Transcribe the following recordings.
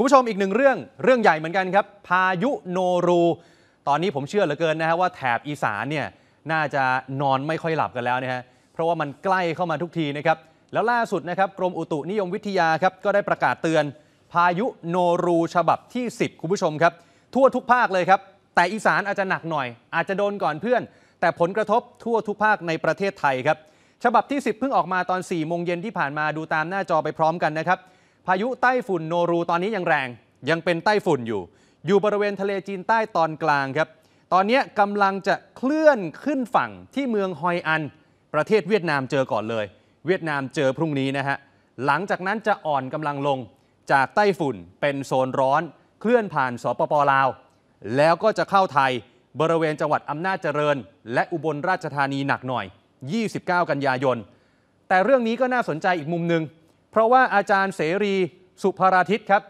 คุณผู้ชมอีกหนึ่งเรื่องเรื่องใหญ่เหมือนกันครับ พายุโนรู ตอนนี้ผมเชื่อเหลือเกินนะฮะว่าแถบอีสานเนี่ยน่าจะนอนไม่ค่อยหลับกันแล้วนะฮะเพราะว่ามันใกล้เข้ามาทุกทีนะครับแล้วล่าสุดนะครับ กรมอุตุนิยมวิทยาครับ ก็ได้ประกาศเตือน พายุโนรู ฉบับที่ 10 คุณผู้ชมครับ ทั่วทุกภาคเลยครับ แต่อีสานอาจจะหนักหน่อย อาจจะโดนก่อนเพื่อน แต่ผลกระทบทั่วทุกภาคในประเทศไทยครับ ฉบับที่ 10เพิ่งออกมาตอน4โมงเย็นที่ผ่านมาดูตามหน้าจอไปพร้อมกันนะครับพายุใต้ฝุ่นโนรูตอนนี้ยังแรง ยังเป็นใต้ฝุ่นอยู่ อยู่บริเวณทะเลจีนใต้ตอนกลางครับ ตอนนี้กำลังจะเคลื่อนขึ้นฝั่งที่เมืองฮอยอัน ประเทศเวียดนามเจอก่อนเลย เวียดนามเจอพรุ่งนี้นะฮะหลังจากนั้นจะอ่อนกำลังลง จากใต้ฝุ่นเป็นโซนร้อน เคลื่อนผ่านสปปลาวแล้วก็จะเข้าไทยบริเวณจังหวัดอำนาจเจริญ และอุบลราชธานีหนักหน่อย 29 กันยายนแต่เรื่องนี้ก็น่าสนใจอีกมุมหนึ่งเพราะว่าอาจารย์เสรีสุภาราทิตครับ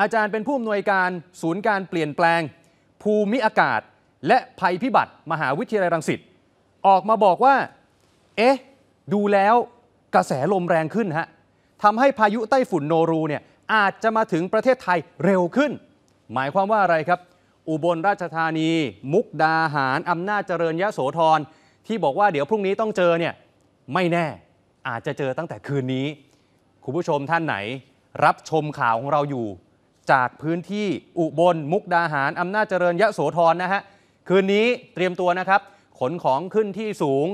อาจารย์เป็นผู้อำนวยการศูนย์การเปลี่ยนแปลง ภูมิอากาศและภัยพิบัติมหาวิทยาลัยรังสิตออกมาบอกว่าเอ๊ะ ดูแล้วกระแสลมแรงขึ้นฮะทำให้พายุไต้ฝุ่นโนรูเนี่ยอาจจะมาถึงประเทศไทยเร็วขึ้น หมายความว่าอะไรครับ อุบลราชธานี มุกดาหารอำนาจเจริญยะโสธร ที่บอกว่าเดี๋ยวพรุ่งนี้ต้องเจอเนี่ยไม่แน่อาจจะเจอตั้งแต่คืนนีุ้ณผู้ชมท่านไหน รับชมข่าวของเราอยู่ จากพื้นที่อุบลมุกดาหารอำนาจเจริญยะโสธรนะฮะคืนนี้เตรียมตัวนะครับ ขนของขึ้นที่สูง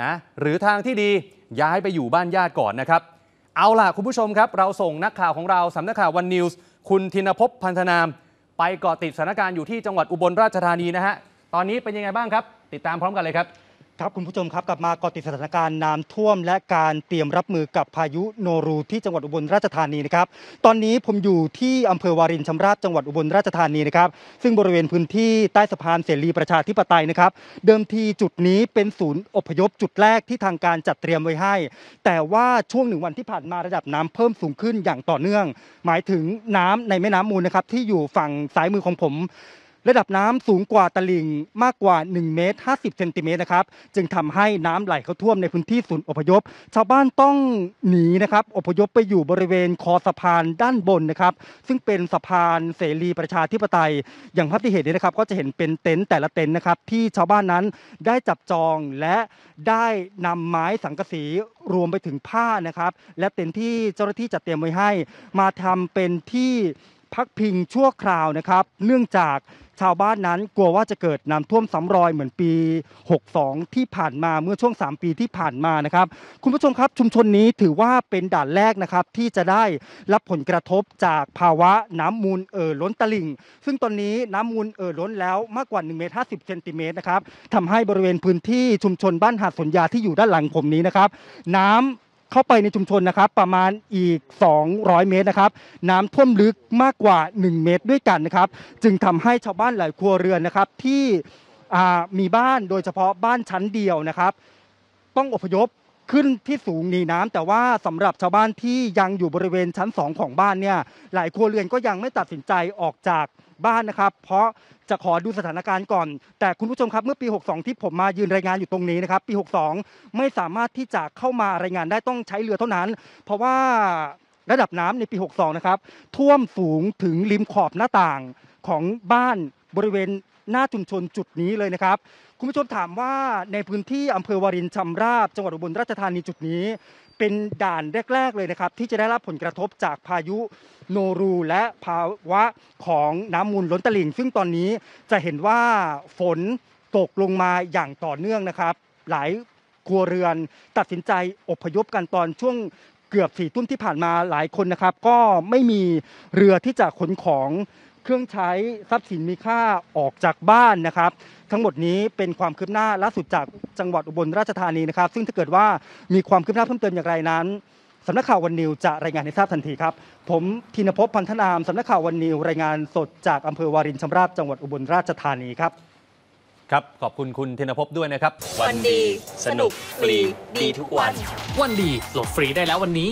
นะหรือทางที่ดีย้ายไปอยู่บ้านญาติก่อนนะครับ เอาล่ะ คุณผู้ชมครับ เราส่งนักข่าวของเราสำนักข่าววันนิวส์คุณธินภพพันธนาม ไปเกาะติดสถานการณ์อยู่ที่จังหวัดอุบลราชธานีนะฮะตอนนี้เป็นยังไงบ้างครับ ติดตามพร้อมกันเลยครับครับคุณผู้ชมครับกลับมาก่อติดสถานการณ์น้ำท่วม และการเตรียมรับมือกับพายุโนรูที่จังหวัดอุบลราชธานีนะครับตอนนี้ผมอยู่ที่อำเภอวารินชำราบจังหวัดอุบลราชธานีนะครับซึ่งบริเวณพื้นที่ใต้สะพานเสรีประชาธิปไตยนะครับเดิมทีจุดนี้เป็นศูนย์อพยพจุดแรกที่ทางการจัดเตรียมไว้ให้ แต่ว่าช่วงหนึ่งวันที่ผ่านมาระดับน้ำเพิ่มสูงขึ้นอย่างต่อเนื่อง หมายถึงน้ำในแม่น้ำมูลนะครับที่อยู่ฝั่งซ้ายมือของผมระดับน้ำสูงกว่าตลิ่งมากกว่า1เมตร50เซนติเมตรนะครับจึงทำให้น้ำไหลเข้าท่วมในพื้นที่ศูนย์อพยพ ชาวบ้านต้องหนีนะครับ อพยพไปอยู่บริเวณคอสะพานด้านบนนะครับ ซึ่งเป็นสะพานเสรีประชาธิปไตยอย่างภาพที่เห็นนี้นะครับ ก็จะเห็นเป็นเต็นท์แต่ละเต็นท์นะครับ ที่ชาวบ้านนั้นได้จับจองและได้นำไม้สังกะสีรวมไปถึงผ้านะครับ และเต็นท์ที่เจ้าหน้าที่จัดเตรียมไว้ให้ มาทำเป็นที่พักพิงชั่วคราวนะครับ เนื่องจากชาวบ้านนั้น กลัวว่าจะเกิดน้ำท่วมซ้ำรอยเหมือนปี 62 ที่ผ่านมา เมื่อช่วง 3 ปีที่ผ่านมานะครับ คุณผู้ชมครับชุมชนนี้ถือว่าเป็นด่านแรกนะครับ ที่จะได้รับผลกระทบจากภาวะน้ำมูลเอ่อล้นตลิ่ง ซึ่งตอนนี้น้ำมูลเอ่อล้นแล้วมากกว่า 1 เมตร 50 เซนติเมตรนะครับทำให้บริเวณพื้นที่ชุมชนบ้านหาดสนยาที่อยู่ด้านหลังผมนี้นะครับน้ำเข้าไปในชุมชนนะครับ ประมาณอีก 200 เมตรนะครับ น้ำท่วมลึกมากกว่า 1 เมตรด้วยกันนะครับ จึงทำให้ชาวบ้านหลายครัวเรือนนะครับ ที่มีบ้านโดยเฉพาะบ้านชั้นเดียวนะครับ ต้องอพยพขึ้นที่สูงหนีน้ำแต่ว่าสำหรับชาวบ้านที่ยังอยู่บริเวณชั้น 2 ของบ้านเนี่ยหลายครัวเรือนก็ยังไม่ตัดสินใจออกจากบ้านนะครับ เพราะจะขอดูสถานการณ์ก่อน แต่คุณผู้ชมครับเมื่อปี62 ที่ผมมายืนรายงานอยู่ตรงนี้นะครับ ปี 62 ไม่สามารถที่จะเข้ามารายงานได้ต้องใช้เรือเท่านั้น เพราะว่าระดับน้ำในปี 62 นะครับท่วมสูงถึงริมขอบหน้าต่างของบ้านบริเวณหน้าชุมชนจุดนี้เลยนะครับคุณผู้ชมถามว่าในพื้นที่อำเภอวารินชำราบ จังหวัดอุบลราชธานีจุดนี้เป็นด่านแรก ๆเลยนะครับที่จะได้รับผลกระทบจากพายุโนรูและภาวะของน้ำมูลล้นตลิ่งซึ่งตอนนี้จะเห็นว่าฝนตกลงมาอย่างต่อเนื่องนะครับ หลายครัวเรือนตัดสินใจอพยพกันตอนช่วงเกือบสี่ทุ่มที่ผ่านมาหลายคนนะครับก็ไม่มีเรือที่จะขนของเครื่องใช้ทรัพย์สินมีค่าออกจากบ้านนะครับ ทั้งหมดนี้เป็นความคืบหน้าล่าสุดจากจังหวัดอุบลราชธานีนะครับซึ่งถ้าเกิดว่ามีความคืบหน้าเพิ่มเติมอย่างไรนั้นสำนักข่าววันนิวจะรายงานให้ทราบทันทีครับ ผมธินภพพันธนามสำนักข่าววันนิวรายงานสดจากอำเภอวารินชำราบ จังหวัดอุบลราชธานีครับครับขอบคุณคุณธินภพด้วยนะครับ วันดี สนุกฟรีดีทุกวัน วันดีโหลดฟรีได้แล้ววันนี้